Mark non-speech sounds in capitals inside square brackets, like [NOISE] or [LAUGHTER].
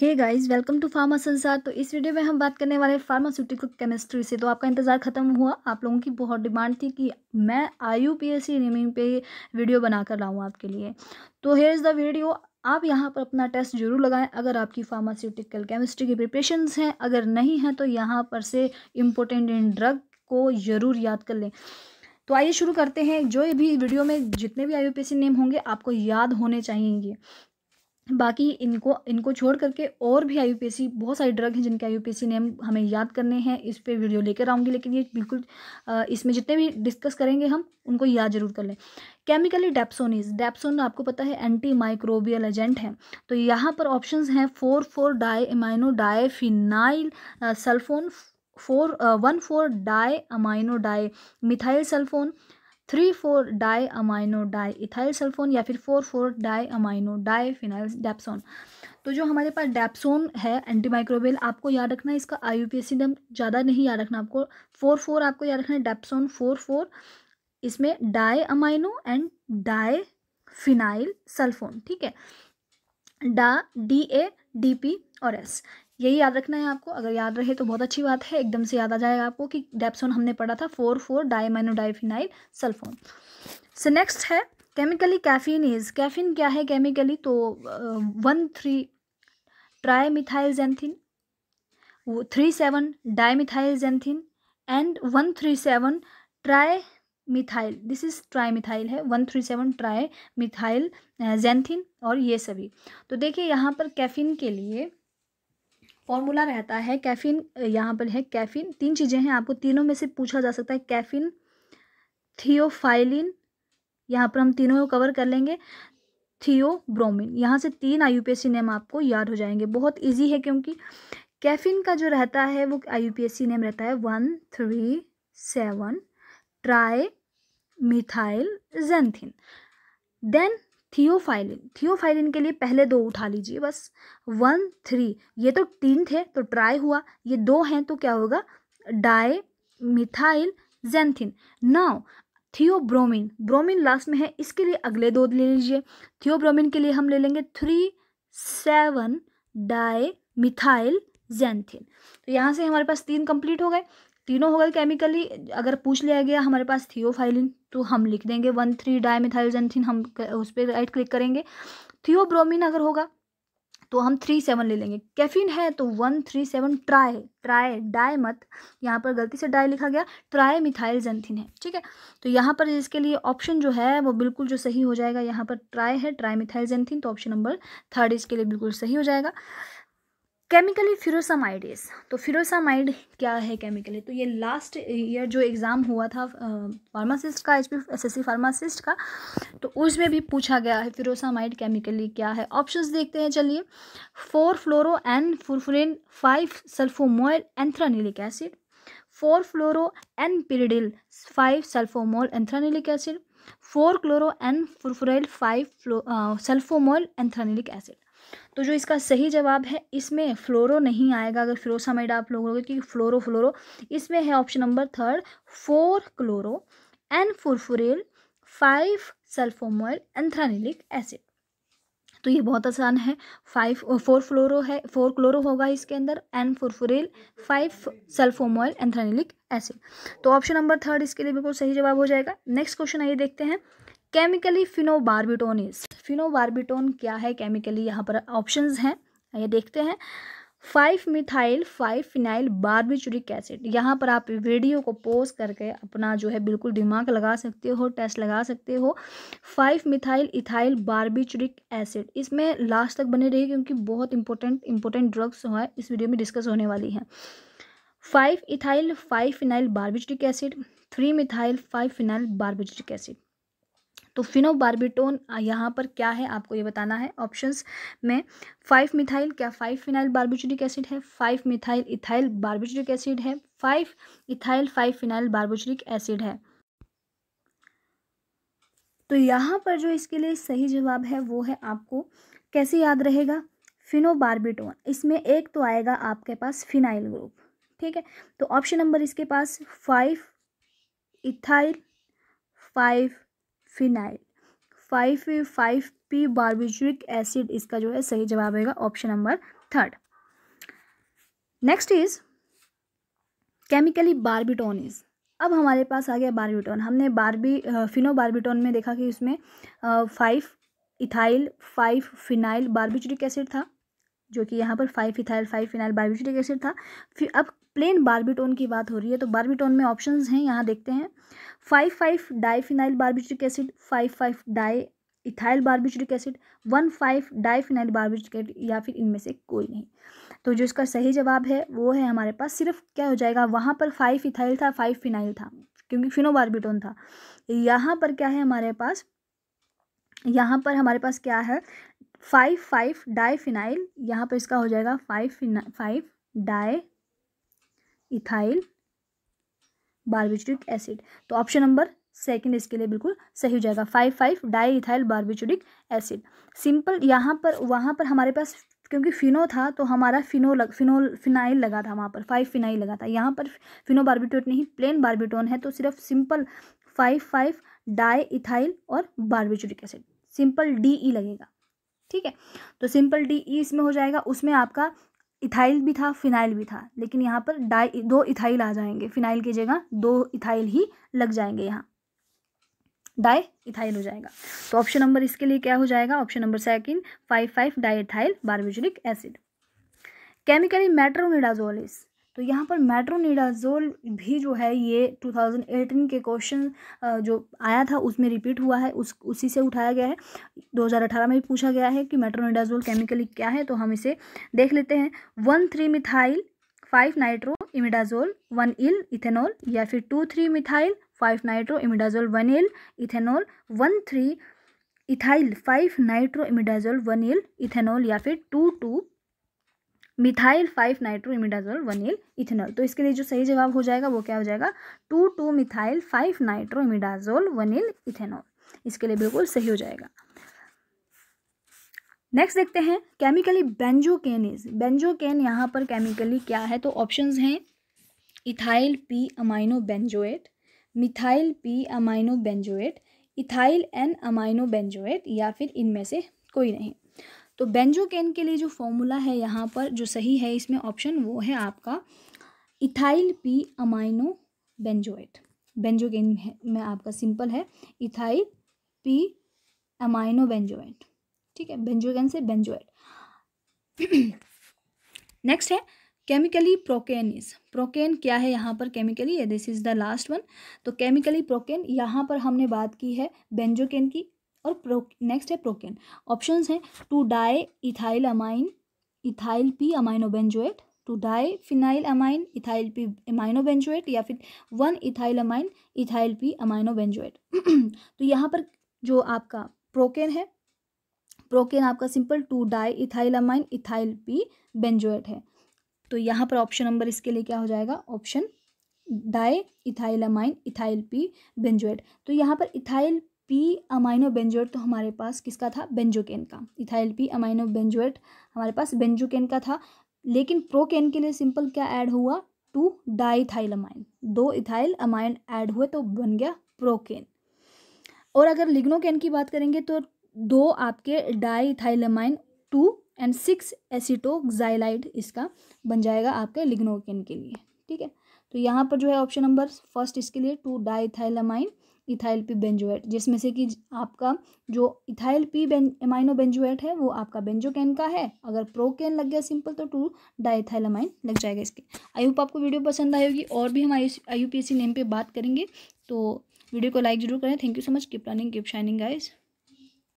hey guys welcome to Pharma Sansar तो इस video में हम बात करने वाले फार्मास्यूटिकल केमिस्ट्री से तो आपका इंतज़ार खत्म हुआ आप लोगों की बहुत डिमांड थी कि मैं I U P S C naming पे वीडियो बना कर लाऊँ आपके लिए तो हेयर इज़ द वीडियो आप यहाँ पर अपना टेस्ट जरूर लगाएं अगर आपकी फार्मास्यूटिकल केमिस्ट्री की प्रिपरेशन हैं अगर नहीं हैं तो यहाँ पर से इम्पोर्टेंट इन ड्रग को ज़रूर याद कर लें तो आइए शुरू करते हैं जो भी वीडियो में जितने भी आई नेम होंगे आपको याद होने चाहिए बाकी इनको इनको छोड़ करके और भी आई बहुत सारे ड्रग हैं जिनके आई नेम हमें याद करने हैं इस पर वीडियो लेकर आऊँगी लेकिन ये बिल्कुल इसमें जितने भी डिस्कस करेंगे हम उनको याद जरूर कर लें केमिकली डेप्सोनिज डेप्सोन आपको पता है एंटी माइक्रोबियल एजेंट है तो यहाँ पर ऑप्शन हैं four four di amino di sulphone four one four di amino di methyl sulphone three four di amino di ethyl sulphone या फिर four four di amino di phenyl dapsone तो जो हमारे पास डैप्सोन है एंटीमाइक्रोबियल आपको याद रखना है इसका I U P S C ज़्यादा नहीं याद रखना आपको फोर फोर आपको याद रखना है डैप्सोन फोर फोर इसमें di amino and di phenyl sulphone ठीक है डा डी ए डी पी और एस यही याद रखना है आपको अगर याद रहे तो बहुत अच्छी बात है एकदम से याद आ जाएगा आपको कि डेप्सोन हमने पढ़ा था four four diamino diphenyl sulphone से नेक्स्ट है केमिकली कैफीन इज़ कैफीन क्या है केमिकली तो one three tri methyl xanthine three seven methyl xanthine and one three seven tri methyl this is tri methyl है one three seven tri methyl xanthine और ये सभी तो देखिए यहाँ पर कैफीन के लिए फॉर्मूला रहता है कैफिन यहाँ पर है कैफिन तीन चीज़ें हैं आपको तीनों में से पूछा जा सकता है कैफिन थियोफाइलिन यहाँ पर हम तीनों को कवर कर लेंगे थियोब्रोमिन यहाँ से तीन आई यू नेम आपको याद हो जाएंगे बहुत ईजी है क्योंकि कैफिन का जो रहता है वो आई नेम रहता है one three seven tri methyl xanthine then theophylline theophylline के लिए पहले दो उठा लीजिए बस वन थ्री ये तो तीन थे तो ट्राई हुआ ये दो हैं तो क्या होगा di methyl xanthine now theobromine bromine last में है इसके लिए अगले दो ले लीजिए थियोब्रोमिन के लिए हम ले लेंगे three seven di methyl xanthine तो यहाँ से हमारे पास तीन कंप्लीट हो गए तीनों हो गए केमिकली अगर पूछ लिया गया हमारे पास थियोफाइलिन तो हम लिख देंगे वन थ्री डायमिथाइलजेंथिन हम उस पर राइट क्लिक करेंगे थियोब्रोमिन अगर होगा तो हम थ्री सेवन ले लेंगे कैफीन है तो one three seven tri tri di मत यहाँ पर गलती से डाई लिखा गया ट्राए मिथाइल जेंथिन है ठीक है तो यहाँ पर इसके लिए ऑप्शन जो है वो बिल्कुल जो सही हो जाएगा यहाँ पर ट्राई है ट्राई मिथाइल जेंथिन तो ऑप्शन नंबर थर्ड इसके लिए बिल्कुल सही हो जाएगा केमिकली फिरोसामाइडेस तो फिरोसामाइड क्या है केमिकली तो ये लास्ट ईयर जो एग्ज़ाम हुआ था फार्मासिस्ट का एच पी एस फार्मासिस्ट का तो उसमें भी पूछा गया है फिरोसामाइड केमिकली क्या है ऑप्शंस देखते हैं चलिए four fluoro N furfuryl five sulphamoyl anthranilic acid four fluoro N pyridyl five sulphamoyl anthranilic acid four chloro N furfuryl five sulphamoyl anthranilic acid तो जो इसका सही जवाब है इसमें फ्लोरो नहीं आएगा अगर फ्लोसामाइड आप लोगों को क्योंकि फ्लोरो फ्लोरो इसमें है option number third four chloro N furfuryl five sulphamoyl anthranilic acid तो ये बहुत आसान है फाइव फोर फ्लोरो है फोर क्लोरो होगा इसके अंदर N furfuryl five sulphamoyl anthranilic acid तो ऑप्शन नंबर थर्ड इसके लिए बिल्कुल सही जवाब हो जाएगा नेक्स्ट क्वेश्चन आइए देखते हैं केमिकली फिनोबार्बिटोनिस फिनोबार्बिटोन क्या है केमिकली यहाँ पर ऑप्शंस हैं ये देखते हैं five methyl five phenyl barbituric acid यहाँ पर आप वीडियो को पोज करके अपना जो है बिल्कुल दिमाग लगा सकते हो टेस्ट लगा सकते हो five methyl ethyl barbituric acid इसमें लास्ट तक बने रहिए क्योंकि बहुत इंपॉर्टेंट इंपॉर्टेंट ड्रग्स जो है इस वीडियो में डिस्कस होने वाली हैं five ethyl five phenyl barbituric acid three methyl five phenyl barbituric acid तो फिनोबार्बिटोन यहाँ पर क्या है आपको ये बताना है ऑप्शंस में फाइव मिथाइल क्या फाइव फिनाइल बार्बिट्यूरिक एसिड है five methyl ethyl barbituric acid है five ethyl five phenyl barbituric acid है तो यहाँ पर जो इसके लिए सही जवाब है वो है आपको कैसे याद रहेगा फिनोबार्बिटोन इसमें एक तो आएगा आपके पास फिनाइल ग्रुप ठीक है तो ऑप्शन नंबर इसके पास five ethyl five phenyl five five P barbituric acid इसका जो है सही जवाब आएगा option number third next is chemically barbitone is अब हमारे पास आ गया बारबिटोन हमने बारबी फिनो बारबिटोन में देखा कि इसमें five ethyl five phenyl barbituric acid था जो कि यहाँ पर five ethyl five phenyl barbituric acid था फिर अब प्लेन बार्बिटोन की बात हो रही है तो बार्बिटोन में ऑप्शन हैं यहाँ देखते हैं five five diphenyl barbituric acid five five di ethyl barbituric acid one five diphenyl barbituric या फिर इनमें से कोई नहीं तो जो इसका सही जवाब है वो है हमारे पास सिर्फ क्या हो जाएगा वहाँ पर फाइव इथाइल था फाइव फिनाइल था क्योंकि फिनोबार्बिटोन था यहाँ पर क्या है हमारे पास यहाँ पर हमारे पास क्या है फाइव फाइव डाईफिनाइल यहाँ पर इसका हो जाएगा फाइव फिना five di ethyl barbituric acid तो ऑप्शन नंबर सेकंड इसके लिए बिल्कुल सही हो जाएगा five five di ethyl barbituric acid simple यहाँ पर वहाँ पर हमारे पास क्योंकि फिनो था तो हमारा फिनो लग फिनो फिनाइल लगा था वहाँ पर फाइव फिनाइल लगा था यहाँ पर फिनो बारबिटोट नहीं प्लेन बारबिटोन है तो सिर्फ simple five five di ethyl और barbituric acid simple D E लगेगा ठीक है तो सिंपल डी ई इसमें हो जाएगा उसमें आपका इथाइल भी था फिनाइल भी था लेकिन यहाँ पर डाई दो इथाइल आ जाएंगे फिनाइल की जगह दो इथाइल ही लग जाएंगे यहाँ डाई इथाइल हो जाएगा तो ऑप्शन नंबर इसके लिए क्या हो जाएगा option number second five five di ethyl barbituric acid chemically metronidazole is तो यहाँ पर मेट्रोनिडाजोल भी जो है ये 2018 के क्वेश्चन जो आया था उसमें रिपीट हुआ है उस उसी से उठाया गया है 2018 में भी पूछा गया है कि मेट्रोनिडाजोल केमिकली क्या है तो हम इसे देख लेते हैं one three methyl five nitro imidazole one yl ethanol या फिर two three methyl five nitro imidazole one yl ethanol one three ethyl five nitro imidazole one yl ethanol या फिर two two methyl five nitro imidazole one yl ethanol तो इसके लिए जो सही जवाब हो जाएगा वो क्या हो जाएगा two two methyl five nitro imidazole one yl ethanol इसके लिए बिल्कुल सही हो जाएगा नेक्स्ट देखते हैं केमिकली बेंजोकेन इज बेंजोकेन यहाँ पर केमिकली क्या है तो ऑप्शंस हैं ethyl P amino benzoate methyl P amino benzoate ethyl N amino benzoate या फिर इनमें से कोई नहीं तो बेंजोकेन के लिए जो फॉर्मूला है यहाँ पर जो सही है इसमें ऑप्शन वो है आपका ethyl P amino benzoate benzocaine में आपका सिंपल है इथाइल पी अमाइनो बेंजोएट ठीक है बेंजोकेन से बेंजोएट नेक्स्ट [CLEARS THROAT] है केमिकली प्रोकेन इज प्रोकेन क्या है यहाँ पर chemically this is the last one तो केमिकली प्रोकेन यहाँ पर हमने बात की है बेंजोकेन की और नेक्स्ट है प्रोकेन ऑप्शन है two di ethyl amine ethyl P aminobenzoate two di phenyl amine ethyl P aminobenzoate या फिर one ethyl amine ethyl P aminobenzoate तो यहाँ पर जो आपका प्रोकेन है प्रोकेन आपका simple two di ethyl amine ethyl P benzoate है तो यहाँ पर ऑप्शन नंबर इसके लिए क्या हो जाएगा option di ethyl amine ethyl P benzoate तो यहाँ पर इथाइल पी अमाइनो बेंजोएट तो हमारे पास किसका था बेंजोकेन का इथाइल पी अमाइनो बेंजोएट हमारे पास बेंजोकेन का था लेकिन प्रोकेन के लिए सिंपल क्या ऐड हुआ टू डाइथाइल अमाइन दो इथाइल अमाइन ऐड हुए तो बन गया प्रोकेन और अगर लिग्नोकेन की बात करेंगे तो दो आपके diethyl amine two and six acetoxylidide इसका बन जाएगा आपके लिग्नोकेन के लिए ठीक है तो यहाँ पर जो है ऑप्शन नंबर फर्स्ट इसके लिए two amine ethyl P benzoate जिसमें से कि आपका जो इथाइल पी बें एमाइनो बेंजोएट है वो आपका बेंजोकैन का है अगर प्रोकेन लग गया सिंपल तो टू डाइथाइलामाइन लग जाएगा इसके आई होप आपको वीडियो पसंद आई होगी और भी हम आई आई नेम पर बात करेंगे तो वीडियो को लाइक जरूर करें thank you so much keep running keep shining guys